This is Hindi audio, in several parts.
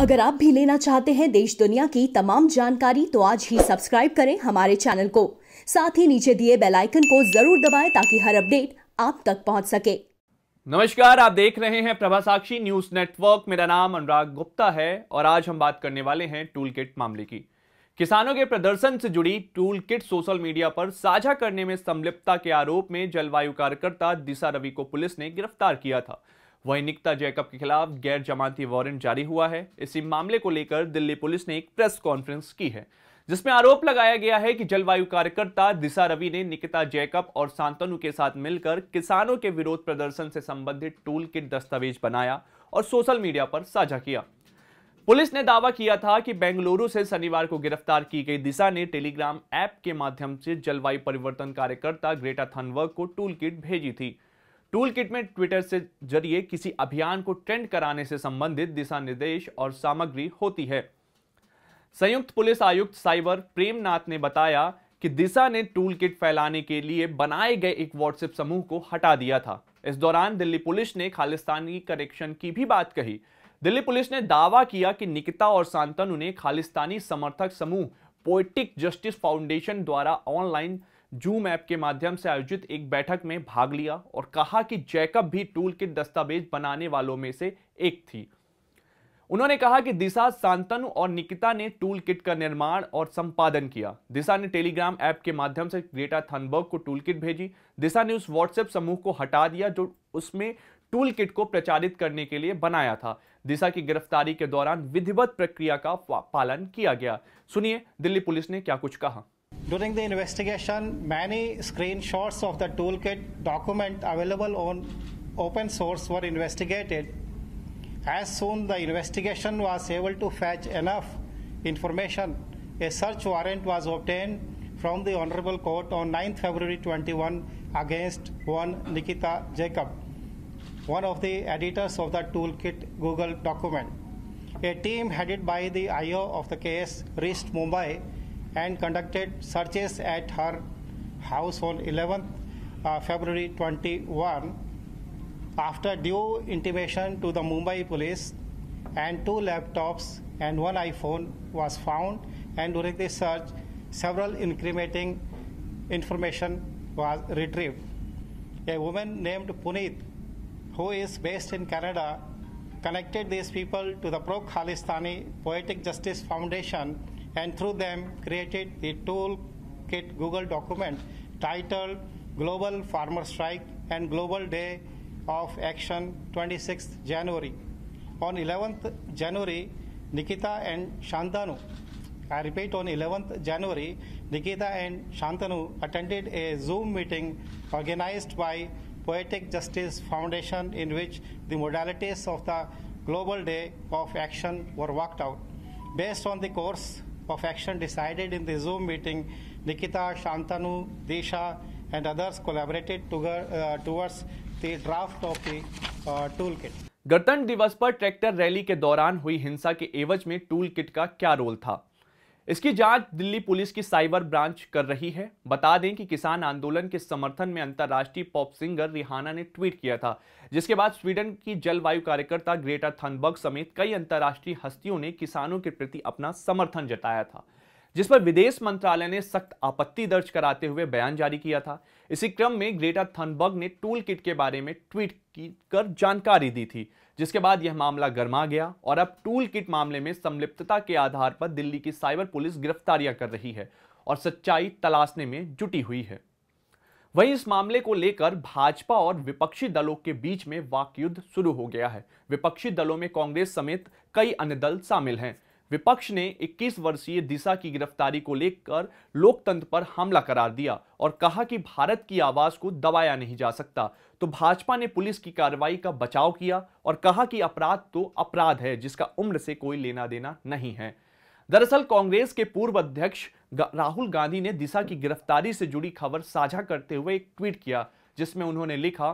अगर आप भी लेना चाहते हैं देश दुनिया की तमाम जानकारी तो आज ही सब्सक्राइब करें हमारे चैनल को साथ ही नीचे दिए बेल आइकन को जरूर दबाएं ताकि हर अपडेट आप तक पहुंच सके नमस्कार आप देख रहे हैं प्रभा साक्षी न्यूज नेटवर्क मेरा नाम अनुराग गुप्ता है और आज हम बात करने वाले हैं टूल किट मामले की किसानों के प्रदर्शन से जुड़ी टूल किट सोशल मीडिया पर साझा करने में संलिप्तता के आरोप में जलवायु कार्यकर्ता दिशा रवि को पुलिस ने गिरफ्तार किया था वहीं निकता जैकब के खिलाफ गैर जमानती वारंट जारी हुआ है इसी मामले को लेकर दिल्ली पुलिस ने एक प्रेस कॉन्फ्रेंस की है जिसमें आरोप लगाया गया है कि जलवायु कार्यकर्ता दिशा रवि ने निकिता जैकब और सांतनु के साथ मिलकर किसानों के विरोध प्रदर्शन से संबंधित टूल किट दस्तावेज बनाया और सोशल मीडिया पर साझा किया पुलिस ने दावा किया था कि बेंगलुरु से शनिवार को गिरफ्तार की गई दिशा ने टेलीग्राम ऐप के माध्यम से जलवायु परिवर्तन कार्यकर्ता ग्रेटा थनवर्ग को टूल किट भेजी थी टूल किट में ट्विटर से जरिए किसी अभियान को ट्रेंड कराने से संबंधित दिशा निर्देश और सामग्री होती है संयुक्त पुलिस आयुक्त साइबर प्रेमनाथ ने बताया कि दिशा ने टूल किट फैलाने के लिए बनाए गए एक व्हाट्सएप समूह को हटा दिया था इस दौरान दिल्ली पुलिस ने खालिस्तानी कनेक्शन की भी बात कही दिल्ली पुलिस ने दावा किया कि निकिता और सांतनु ने खालिस्तानी समर्थक समूह पोइटिक जस्टिस फाउंडेशन द्वारा ऑनलाइन जूम ऐप के माध्यम से आयोजित एक बैठक में भाग लिया और कहा कि जैकब भी टूल किट दस्तावेज बनाने वालों में से एक थी उन्होंने कहा कि दिशा सांतनु और निकिता ने टूल किट का निर्माण और संपादन किया दिशा ने टेलीग्राम ऐप के माध्यम से ग्रेटा थनबर्ग को टूल किट भेजी दिशा ने उस व्हाट्सएप समूह को हटा दिया जो उसमें टूल किट को प्रचारित करने के लिए बनाया था दिशा की गिरफ्तारी के दौरान विधिवत प्रक्रिया का पालन किया गया सुनिए दिल्ली पुलिस ने क्या कुछ कहा During the investigation, many screenshots of the toolkit document available on open source were investigated. As soon the investigation was able to fetch enough information, a search warrant was obtained from the Honorable Court on 9 February 21 against one Nikita Jacob, one of the editors of the toolkit Google document. A team headed by the IO of the case reached Mumbai and conducted searches at her house on 11th uh, February 21 after due intimation to the Mumbai police and two laptops and one iPhone was found and during the search several incriminating information was retrieved. A woman named Puneet who is based in Canada connected these people to the pro-Khalistani Poetic Justice Foundation and through them created the toolkit Google document titled Global Farmer Strike and Global Day of Action 26th January. On 11th January, Nikita and Shantanu, I repeat, on 11th January, Nikita and Shantanu attended a Zoom meeting organized by Poetic Justice Foundation in which the modalities of the Global Day of Action were worked out. Based on the course of action decided in the Zoom meeting, Nikita, Shantanu, Desha, and others collaborated together, towards the draft of the uh, toolkit. गणतंत्र दिवस पर ट्रैक्टर रैली के दौरान हुई हिंसा के एवज में टूल किट का क्या रोल था इसकी जांच दिल्ली पुलिस की साइबर ब्रांच कर रही है बता दें कि किसान आंदोलन के समर्थन में अंतर्राष्ट्रीय पॉप सिंगर रिहाना ने ट्वीट किया था जिसके बाद स्वीडन की जलवायु कार्यकर्ता ग्रेटा थनबर्ग समेत कई अंतर्राष्ट्रीय हस्तियों ने किसानों के प्रति अपना समर्थन जताया था जिस पर विदेश मंत्रालय ने सख्त आपत्ति दर्ज कराते हुए बयान जारी किया था इसी क्रम में ग्रेटा थनबर्ग ने टूल किट के बारे में ट्वीट की कर जानकारी दी थी जिसके बाद यह मामला गर्मा गया और अब टूल किट मामले में संलिप्तता के आधार पर दिल्ली की साइबर पुलिस गिरफ्तारियां कर रही है और सच्चाई तलाशने में जुटी हुई है वहीं इस मामले को लेकर भाजपा और विपक्षी दलों के बीच में वाकयुद्ध शुरू हो गया है विपक्षी दलों में कांग्रेस समेत कई अन्य दल शामिल हैं विपक्ष ने 21 वर्षीय दिशा की गिरफ्तारी को लेकर लोकतंत्र पर हमला करार दिया और कहा कि भारत की आवाज को दबाया नहीं जा सकता तो भाजपा ने पुलिस की कार्रवाई का बचाव किया और कहा कि अपराध तो अपराध है जिसका उम्र से कोई लेना देना नहीं है दरअसल कांग्रेस के पूर्व अध्यक्ष राहुल गांधी ने दिशा की गिरफ्तारी से जुड़ी खबर साझा करते हुए एक ट्वीट किया जिसमें उन्होंने लिखा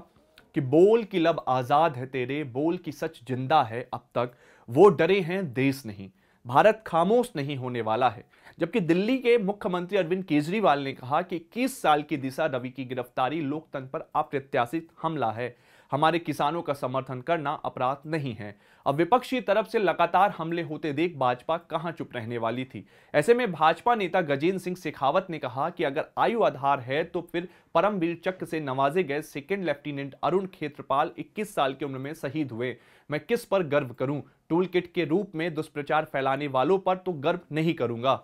कि बोल की लब आजाद है तेरे बोल की सच जिंदा है अब तक वो डरे हैं देश नहीं भारत खामोश नहीं होने वाला है जबकि दिल्ली के मुख्यमंत्री अरविंद केजरीवाल ने कहा कि इक्कीस साल की दिशा रवि की गिरफ्तारी लोकतंत्र पर अप्रत्याशित हमला है हमारे किसानों का समर्थन करना अपराध नहीं है अब विपक्षी तरफ से लगातार हमले होते देख भाजपा कहां चुप रहने वाली थी ऐसे में भाजपा नेता गजेंद्र सिंह शेखावत ने कहा कि अगर आयु आधार है तो फिर परमवीर चक्र से नवाजे गए सेकेंड लेफ्टिनेंट अरुण खेत्रपाल इक्कीस साल की उम्र में शहीद हुए मैं किस पर गर्व करूं टूल किट के रूप में दुष्प्रचार फैलाने वालों पर तो गर्व नहीं करूंगा